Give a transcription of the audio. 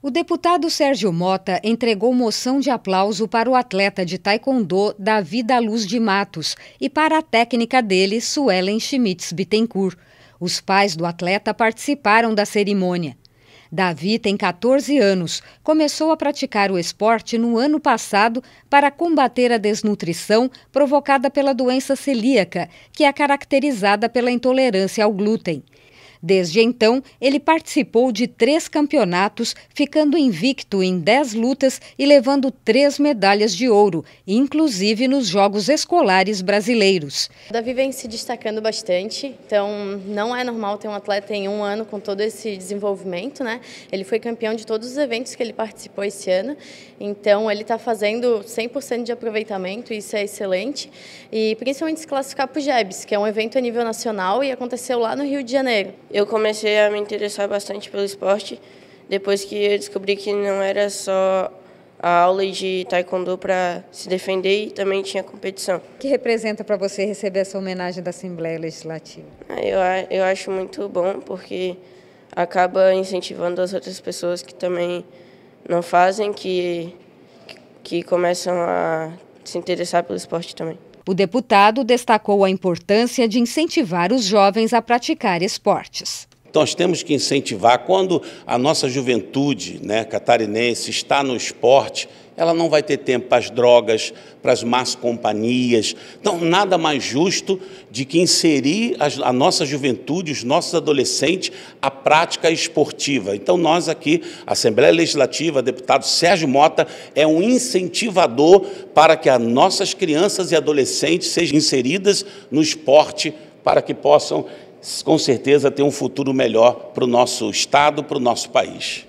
O deputado Sérgio Mota entregou moção de aplauso para o atleta de taekwondo Davi da Luz de Matos e para a técnica dele, Suelen Schmitz Bittencourt. Os pais do atleta participaram da cerimônia. Davi tem 14 anos, começou a praticar o esporte no ano passado para combater a desnutrição provocada pela doença celíaca, que é caracterizada pela intolerância ao glúten. Desde então, ele participou de três campeonatos, ficando invicto em dez lutas e levando três medalhas de ouro, inclusive nos Jogos Escolares Brasileiros. O Davi vem se destacando bastante, então não é normal ter um atleta em um ano com todo esse desenvolvimento, né? Ele foi campeão de todos os eventos que ele participou esse ano, então ele está fazendo 100% de aproveitamento, isso é excelente, e principalmente se classificar para o JEBS, que é um evento a nível nacional e aconteceu lá no Rio de Janeiro eu comecei a me interessar bastante pelo esporte depois que eu descobri que não era só a aula de taekwondo para se defender e também tinha competição. O que representa para você receber essa homenagem da Assembleia Legislativa? Ah, eu, eu acho muito bom, porque acaba incentivando as outras pessoas que também não fazem, que, que começam a se interessar pelo esporte também. O deputado destacou a importância de incentivar os jovens a praticar esportes nós temos que incentivar. Quando a nossa juventude né, catarinense está no esporte, ela não vai ter tempo para as drogas, para as más companhias. Então, nada mais justo de que inserir a nossa juventude, os nossos adolescentes, à prática esportiva. Então, nós aqui, Assembleia Legislativa, deputado Sérgio Mota, é um incentivador para que as nossas crianças e adolescentes sejam inseridas no esporte para que possam com certeza tem um futuro melhor para o nosso Estado, para o nosso país.